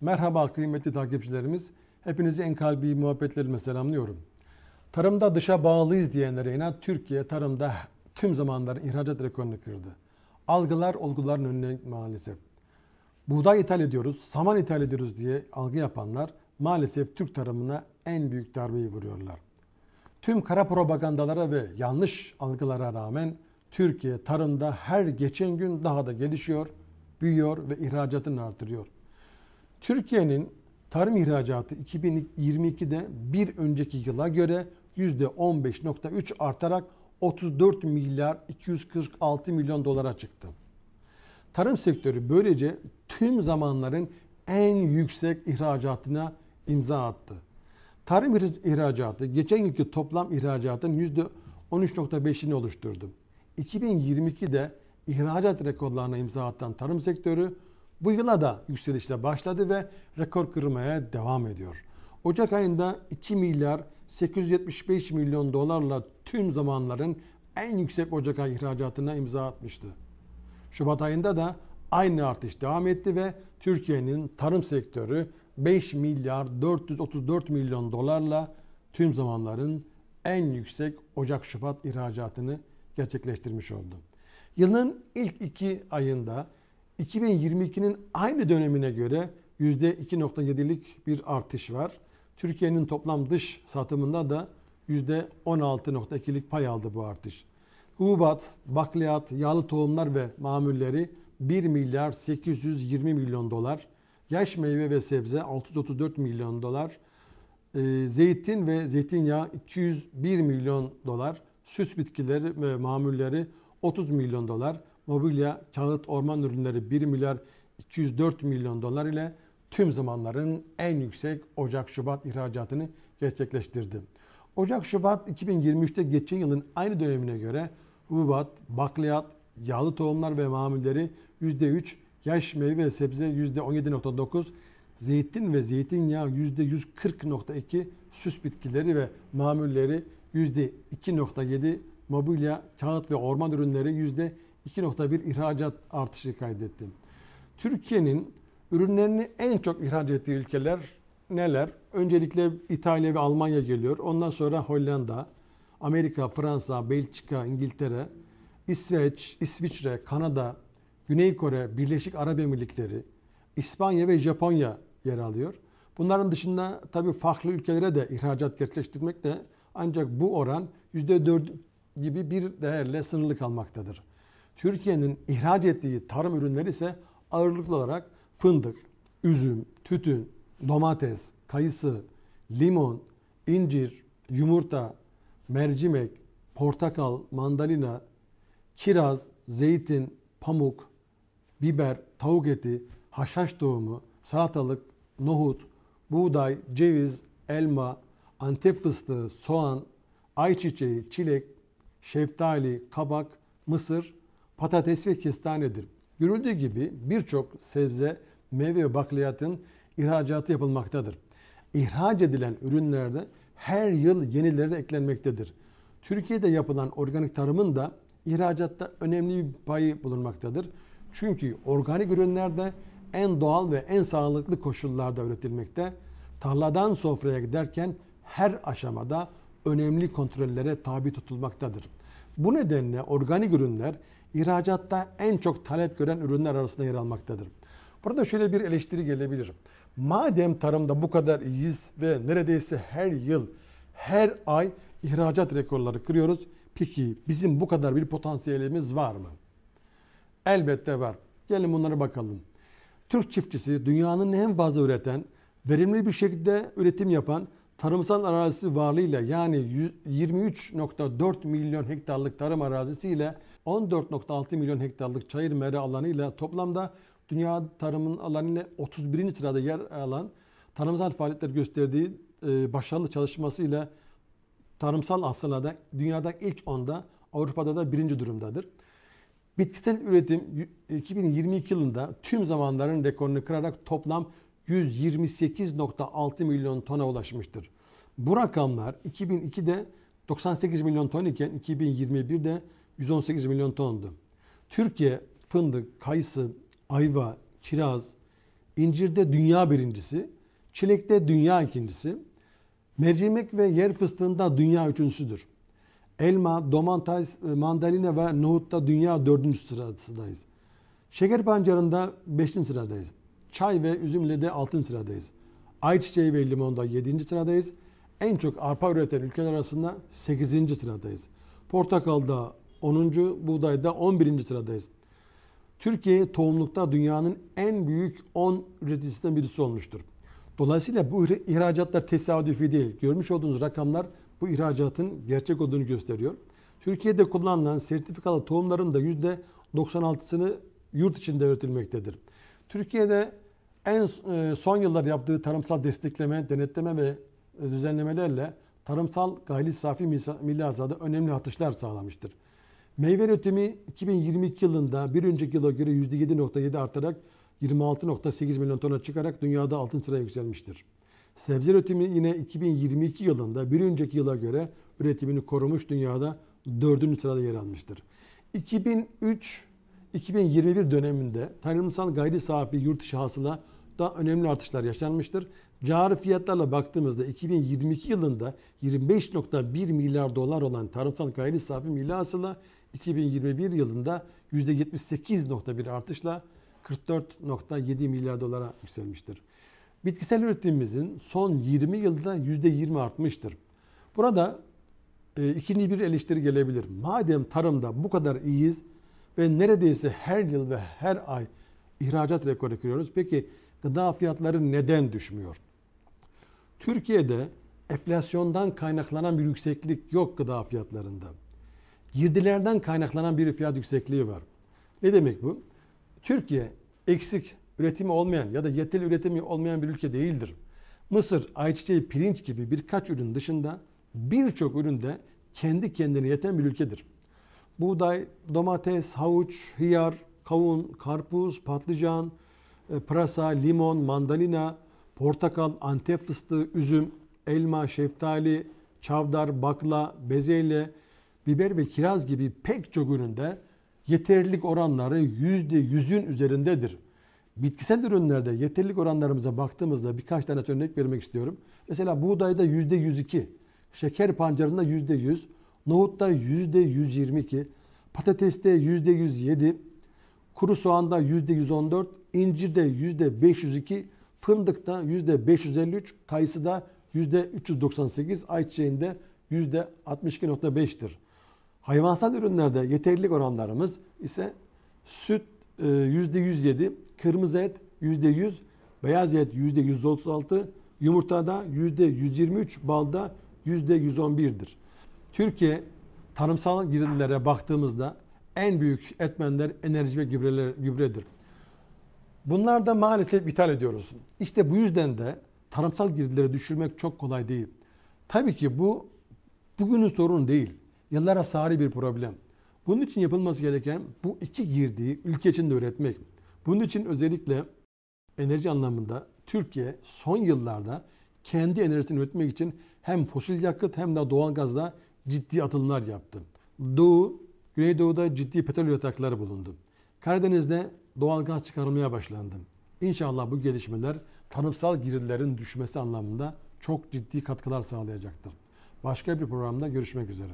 Merhaba kıymetli takipçilerimiz. Hepinizi en kalbi muhabbetlerimle selamlıyorum. Tarımda dışa bağlıyız diyenlere inat Türkiye tarımda tüm zamanların ihracat rekorunu kırdı. Algılar olguların önüne maalesef. Buğday ithal ediyoruz, saman ithal ediyoruz diye algı yapanlar maalesef Türk tarımına en büyük darbeyi vuruyorlar. Tüm kara propagandalara ve yanlış algılara rağmen Türkiye tarımda her geçen gün daha da gelişiyor, büyüyor ve ihracatını artırıyor. Türkiye'nin tarım ihracatı 2022'de bir önceki yıla göre %15.3 artarak 34 milyar 246 milyon dolara çıktı. Tarım sektörü böylece tüm zamanların en yüksek ihracatına imza attı. Tarım ihracatı geçen yılki toplam ihracatın %13.5'ini oluşturdu. 2022'de ihracat rekorlarına imza atan tarım sektörü bu yıla da yükselişle başladı ve rekor kırmaya devam ediyor. Ocak ayında 2 milyar 875 milyon dolarla tüm zamanların en yüksek Ocak ayı ihracatına imza atmıştı. Şubat ayında da aynı artış devam etti ve Türkiye'nin tarım sektörü 5 milyar 434 milyon dolarla tüm zamanların en yüksek Ocak-Şubat ihracatını gerçekleştirmiş oldu. Yılın ilk iki ayında 2022'nin aynı dönemine göre %2.7'lik bir artış var. Türkiye'nin toplam dış satımında da %16.2'lik pay aldı bu artış. Hububat, bakliyat, yağlı tohumlar ve mamulleri 1 milyar 820 milyon dolar, yaş meyve ve sebze 634 milyon dolar, ee, zeytin ve zeytinyağı 201 milyon dolar, süs bitkileri ve mamulleri 30 milyon dolar mobilya, kağıt, orman ürünleri 1 milyar 204 milyon dolar ile tüm zamanların en yüksek Ocak-Şubat ihracatını gerçekleştirdi. Ocak-Şubat 2023'te geçen yılın aynı dönemine göre hububat, bakliyat, yağlı tohumlar ve mamulleri %3, yaş meyve ve sebze %17.9, zeytin ve zeytinyağı %140.2, süs bitkileri ve mamulleri %2.7, mobilya, kağıt ve orman ürünleri 2.1 ihracat artışı kaydettim. Türkiye'nin ürünlerini en çok ihraç ettiği ülkeler neler? Öncelikle İtalya ve Almanya geliyor. Ondan sonra Hollanda, Amerika, Fransa, Belçika, İngiltere, İsveç, İsviçre, Kanada, Güney Kore, Birleşik Arap Emirlikleri, İspanya ve Japonya yer alıyor. Bunların dışında tabii farklı ülkelere de ihracat gerçekleştirmek de ancak bu oran %4 gibi bir değerle sınırlı kalmaktadır. Türkiye'nin ihraç ettiği tarım ürünleri ise ağırlıklı olarak fındık, üzüm, tütün, domates, kayısı, limon, incir, yumurta, mercimek, portakal, mandalina, kiraz, zeytin, pamuk, biber, tavuk eti, haşhaş tohumu, salatalık, nohut, buğday, ceviz, elma, antep fıstığı, soğan, ayçiçeği, çilek, şeftali, kabak, mısır patates ve kestanedir. Görüldüğü gibi birçok sebze, meyve ve bakliyatın ihracatı yapılmaktadır. İhraç edilen ürünlerde her yıl yenileri de eklenmektedir. Türkiye'de yapılan organik tarımın da ihracatta önemli bir payı bulunmaktadır. Çünkü organik ürünlerde en doğal ve en sağlıklı koşullarda üretilmekte. Tarladan sofraya giderken her aşamada önemli kontrollere tabi tutulmaktadır. Bu nedenle organik ürünler ihracatta en çok talep gören ürünler arasında yer almaktadır. Burada şöyle bir eleştiri gelebilir. Madem tarımda bu kadar iyiyiz ve neredeyse her yıl, her ay ihracat rekorları kırıyoruz. Peki bizim bu kadar bir potansiyelimiz var mı? Elbette var. Gelin bunlara bakalım. Türk çiftçisi dünyanın en fazla üreten, verimli bir şekilde üretim yapan tarımsal arazisi varlığıyla yani 23.4 milyon hektarlık tarım arazisiyle 14.6 milyon hektarlık çayır mera alanıyla toplamda dünya tarımın alanıyla 31. sırada yer alan tarımsal faaliyetler gösterdiği e, başarılı çalışmasıyla tarımsal aslında dünyada ilk onda Avrupa'da da birinci durumdadır. Bitkisel üretim 2022 yılında tüm zamanların rekorunu kırarak toplam 128.6 milyon tona ulaşmıştır. Bu rakamlar 2002'de 98 milyon ton iken 2021'de 118 milyon tondu. Türkiye fındık, kayısı, ayva, kiraz, incirde dünya birincisi, çilekte dünya ikincisi, mercimek ve yer fıstığında dünya üçüncüsüdür. Elma, domates, mandalina ve nohutta dünya dördüncü sırasındayız. Şeker pancarında beşinci sıradayız. Çay ve üzümle de 6. sıradayız. Ayçiçeği ve limonda 7. sıradayız. En çok arpa üreten ülkeler arasında 8. sıradayız. Portakalda 10. buğdayda 11. sıradayız. Türkiye tohumlukta dünyanın en büyük 10 üreticisinden birisi olmuştur. Dolayısıyla bu ihracatlar tesadüfi değil. Görmüş olduğunuz rakamlar bu ihracatın gerçek olduğunu gösteriyor. Türkiye'de kullanılan sertifikalı tohumların da %96'sını yurt içinde üretilmektedir. Türkiye'de en e, son yıllar yaptığı tarımsal destekleme, denetleme ve düzenlemelerle tarımsal gayri safi milli arzada önemli artışlar sağlamıştır. Meyve üretimi 2022 yılında bir önceki yıla göre %7.7 artarak 26.8 milyon tona çıkarak dünyada altın sıraya yükselmiştir. Sebze üretimi yine 2022 yılında bir önceki yıla göre üretimini korumuş dünyada 4. sırada yer almıştır. 2003-2021 döneminde tarımsal gayri safi yurt dışı hasıla da önemli artışlar yaşanmıştır. Cari fiyatlarla baktığımızda 2022 yılında 25.1 milyar dolar olan tarımsal gayri safi milli hasıla 2021 yılında %78.1 artışla 44.7 milyar dolara yükselmiştir. Bitkisel üretimimizin son 20 yılda %20 artmıştır. Burada e, ikinci bir eleştiri gelebilir. Madem tarımda bu kadar iyiyiz ve neredeyse her yıl ve her ay ihracat rekoru kırıyoruz. Peki gıda fiyatları neden düşmüyor? Türkiye'de enflasyondan kaynaklanan bir yükseklik yok gıda fiyatlarında. Girdilerden kaynaklanan bir fiyat yüksekliği var. Ne demek bu? Türkiye eksik üretimi olmayan ya da yeterli üretimi olmayan bir ülke değildir. Mısır, ayçiçeği, pirinç gibi birkaç ürün dışında birçok üründe kendi kendine yeten bir ülkedir. Buğday, domates, havuç, hıyar, kavun, karpuz, patlıcan, e, pırasa, limon, mandalina, portakal, antep fıstığı, üzüm, elma, şeftali, çavdar, bakla, bezelye, biber ve kiraz gibi pek çok üründe yeterlilik oranları %100'ün üzerindedir. Bitkisel ürünlerde yeterlilik oranlarımıza baktığımızda birkaç tane örnek vermek istiyorum. Mesela buğdayda %102, şeker pancarında %100, nohutta %122, patateste %107, kuru soğanda %114, incirde yüzde 502, fındıkta yüzde 553, kayısıda yüzde 398, ayçiçeğinde yüzde 62.5'tir. Hayvansal ürünlerde yeterlilik oranlarımız ise süt e, yüzde 107, kırmızı et yüzde 100, beyaz et yüzde 136, yumurtada yüzde 123, balda yüzde 111'dir. Türkiye tarımsal girdilere baktığımızda en büyük etmenler enerji ve gübreler, gübredir. Bunlar da maalesef ithal ediyoruz. İşte bu yüzden de tarımsal girdileri düşürmek çok kolay değil. Tabii ki bu bugünün sorunu değil. Yıllara sari bir problem. Bunun için yapılması gereken bu iki girdiği ülke içinde üretmek. Bunun için özellikle enerji anlamında Türkiye son yıllarda kendi enerjisini üretmek için hem fosil yakıt hem de doğal gazla ciddi atılımlar yaptı. Doğu, Güneydoğu'da ciddi petrol yatakları bulundu. Karadeniz'de Doğalgaz gaz çıkarılmaya başlandı. İnşallah bu gelişmeler tarımsal girdilerin düşmesi anlamında çok ciddi katkılar sağlayacaktır. Başka bir programda görüşmek üzere.